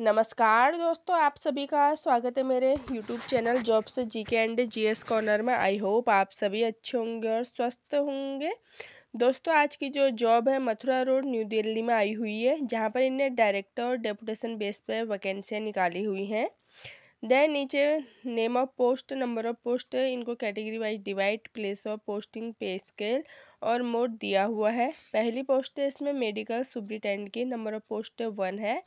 नमस्कार दोस्तों आप सभी का स्वागत है मेरे यूट्यूब चैनल जॉब से जी के एंड जी एस कॉर्नर में आई होप आप सभी अच्छे होंगे और स्वस्थ होंगे दोस्तों आज की जो जॉब है मथुरा रोड न्यू दिल्ली में आई हुई है जहाँ पर इनने डायरेक्टर और डेपुटेशन बेस पर वैकेंसियाँ निकाली हुई हैं देन नीचे name of post number of post इनको category wise divide place of posting pay scale और मोड दिया हुआ है पहली पोस्ट है इसमें मेडिकल सुप्रिटेंड की नंबर ऑफ पोस्ट वन है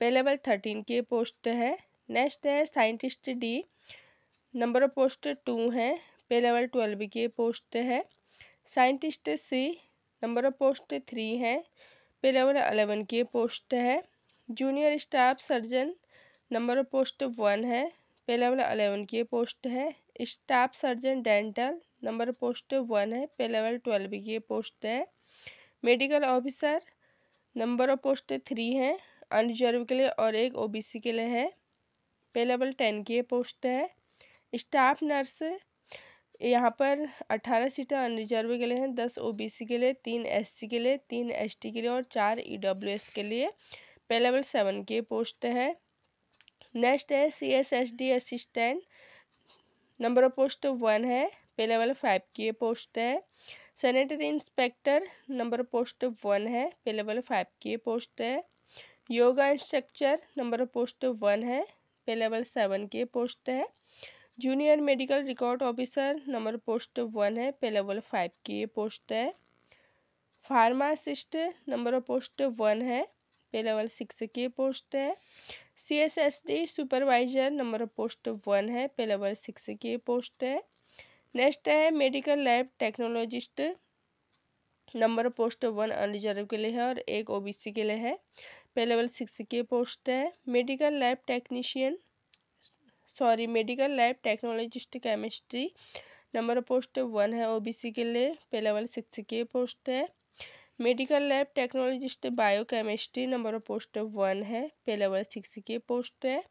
पे लेवल थर्टीन के पोस्ट है नेक्स्ट है scientist D number of post two है पे लेवल ट्वेल्व के पोस्ट है scientist C number of post three है पे लेवल अलेवन के पोस्ट है junior staff surgeon number of post one है पे लेवल अलेवन की post है staff surgeon dental number post one है pay level twelve की post है medical officer number of post three है unreserved के लिए और एक ओबीसी के लिए है पे लेवल टेन की पोस्ट है स्टाफ नर्स यहाँ पर अट्ठारह सीटें अनरिजर्व के लिए हैं दस ओबीसी के लिए तीन एससी के लिए तीन एसटी के लिए और चार ईडब्ल्यूएस के लिए पे लेवल सेवन की पोस्ट है नेक्स्ट है C S S D assistant number of post one है पे लेवल फाइव की पोस्ट है sanitary inspector number post one है पे लेवल फाइव की पोस्ट है yoga structure number of post one है पे लेवल सेवन के post है junior medical record officer number post one है पे लेवल फाइव की पोस्ट है pharmacist number of post one है पे लेवल सिक्स की पोस्ट है C S S D supervisor number of post one है pay level six की post है next है medical lab technologist number post one unreserved के लिए है और एक ओबीसी के लिए है पे लेवल सिक्स के पोस्ट है medical lab technician sorry medical lab technologist chemistry number post one है ओबीसी के लिए पे लेवल सिक्स के पोस्ट है medical lab technologist biochemistry number post one है पे लेवल सिक्स के post है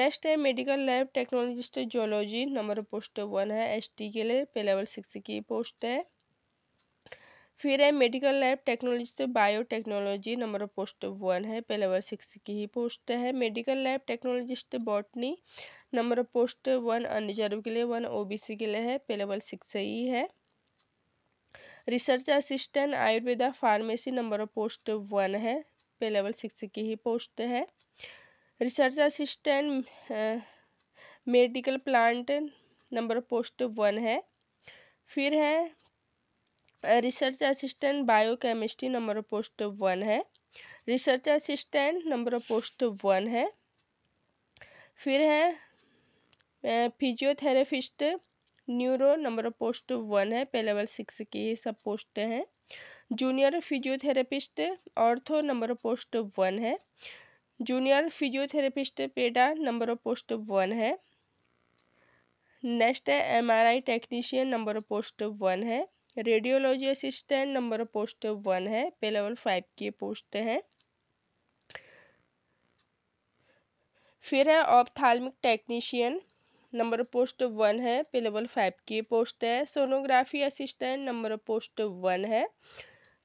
नेक्स्ट है medical lab technologist zoology number post one है एसटी के लिए पे लेवल सिक्स की पोस्ट है फिर है मेडिकल लैब टेक्नोलॉजी से biotechnology number of post one है पहले वर्ष सिक्स की ही पोस्ट है medical lab technologist botany number of post one unreserved के लिए वन ओबीसी के लिए है पहले वर्ष सिक्स ही है research assistant Ayurveda pharmacy number of post one है पे लेवल सिक्स की ही पोस्ट है research assistant medical plant number of post one है फिर है research assistant biochemistry number of post one है research assistant number of post one है फिर है physiotherapist neuro number of post one है पे लेवल सिक्स की ही सब पोस्ट हैं junior physiotherapist ortho number of post one है junior physiotherapist paeda number of post one है नेक्स्ट है MRI technician number of post one है radiology assistant number post one है पे लेवल फाइव की पोस्ट हैं फिर है ophthalmic technician number post one है पे लेवल फाइव की पोस्ट है sonography assistant number post one है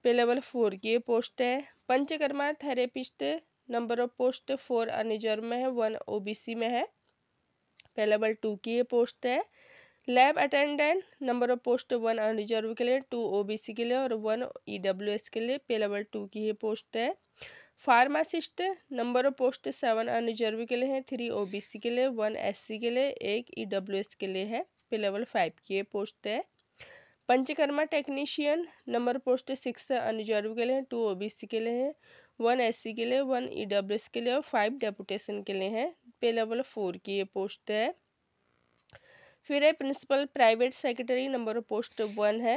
पे लेवल फोर की पोस्ट है panchakarma therapist number of post four अनिजर में है वन ओबीसी में है पे लेवल टू की पोस्ट है lab attendant number of post one unreserved के लिए टू ओबीसी के लिए और वन ईडब्ल्यूएस e के लिए पे लेवल टू की ये पोस्ट है pharmacist number of post seven unreserved के लिए है थ्री ओबीसी के लिए वन एससी के लिए एक ईडब्ल्यूएस e के लिए है पे लेवल फाइव की ये पोस्ट है panchakarma technician number post six unreserved के लिए हैं टू ओ के लिए हैं वन एस के लिए वन ई के लिए और फाइव डेपुटेशन के लिए हैं पे लेवल फोर की ये पोस्ट है फिर है principal private secretary number post one है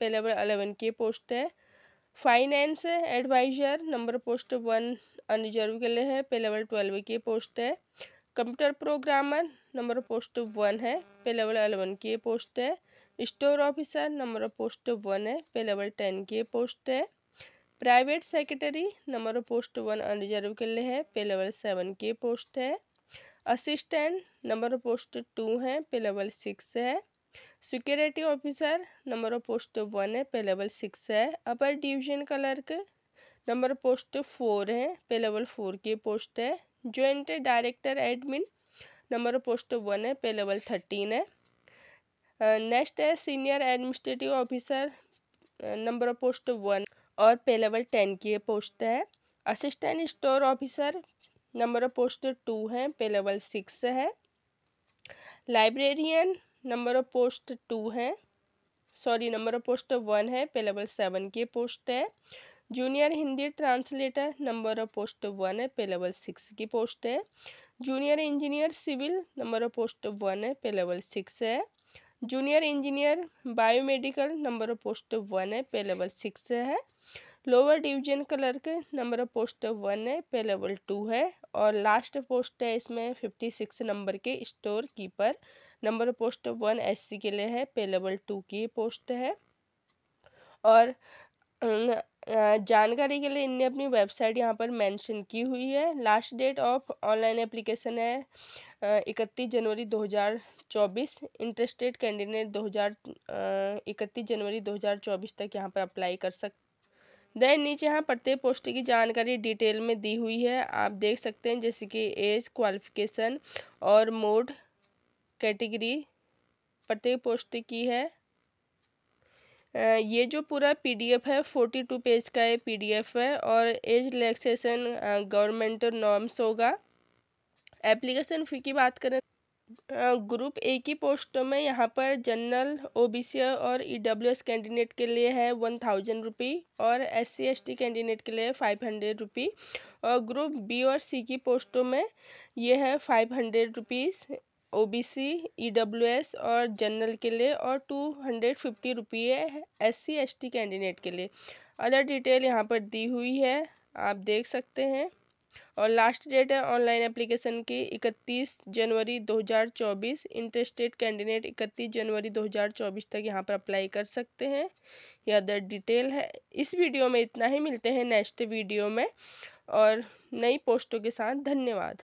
पहले नंबर अलेवन के पोस्ट है finance advisor number post one unreserved के लिए है पहले नंबर ट्वेल्व के पोस्ट है computer programmer number post one है पे लेवल अलेवन की पोस्ट है store officer number post one है पे लेवल टेन की पोस्ट है private secretary number post one unreserved के लिए है पे लेवल सेवन की पोस्ट है assistant number of post two है पे लेवल सिक्स है security officer number of post one है पे लेवल सिक्स है upper division clerk number post four है पे लेवल फोर की पोस्ट है joint director admin number post one है pay level thirteen है next है senior administrative officer number post one और pay level ten की post है assistant store officer number of posts two हैं पे लेवल सिक्स है librarian number of post two है sorry number of post one है पे लेवल सेवन के post है junior Hindi translator number of post one है पे लेवल सिक्स की post है junior engineer civil number of post one है pay level six है junior engineer biomedical number of post one है pay level six है lower division clerk number of posts one है pay level two है और last post है इसमें fifty six number के storekeeper number of post one SC के लिए है पे लेवल टू की पोस्ट है और जानकारी के लिए इनने अपनी वेबसाइट यहाँ पर मेंशन की हुई है last date of online application है इकतीस जनवरी 2024 इंटरेस्टेड कैंडिडेट दो हजार इकतीस जनवरी 2024 तक यहाँ पर अप्लाई कर सकते देन नीचे यहाँ प्रत्येक पोस्ट की जानकारी डिटेल में दी हुई है आप देख सकते हैं जैसे कि एज क्वालिफिकेशन और मोड कैटेगरी प्रत्येक पोस्ट की है ये जो पूरा पीडीएफ है फोर्टी टू पेज का ये पीडीएफ है और एज रिलैक्सेशन गवर्नमेंट नॉर्म्स होगा एप्लीकेशन फ़ी की बात करें ग्रुप ए की पोस्ट में यहाँ पर जनरल ओबीसी और ईडब्ल्यूएस e कैंडिडेट के लिए है वन थाउजेंड रुपी और S C S T candidate के लिए फाइव हंड्रेड रुपी और ग्रुप बी और सी की पोस्टों में ये है five hundred rupees O B C E W S e और जनरल के लिए और टू हंड्रेड फिफ्टी रुपये S C S T candidate के लिए अदर डिटेल यहाँ पर दी हुई है आप देख सकते हैं और लास्ट डेट है ऑनलाइन एप्लीकेशन की इकतीस जनवरी 2024 इंटरेस्टेड कैंडिडेट इकतीस जनवरी 2024 तक यहाँ पर अप्लाई कर सकते हैं यह अदर डिटेल है इस वीडियो में इतना ही मिलते हैं नेक्स्ट वीडियो में और नई पोस्टों के साथ धन्यवाद